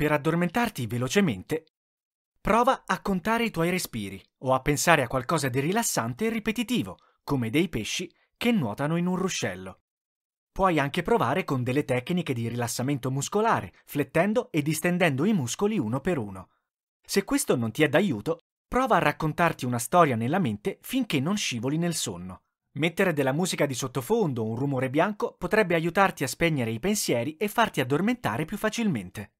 Per addormentarti velocemente, prova a contare i tuoi respiri o a pensare a qualcosa di rilassante e ripetitivo, come dei pesci che nuotano in un ruscello. Puoi anche provare con delle tecniche di rilassamento muscolare, flettendo e distendendo i muscoli uno per uno. Se questo non ti è d'aiuto, prova a raccontarti una storia nella mente finché non scivoli nel sonno. Mettere della musica di sottofondo o un rumore bianco potrebbe aiutarti a spegnere i pensieri e farti addormentare più facilmente.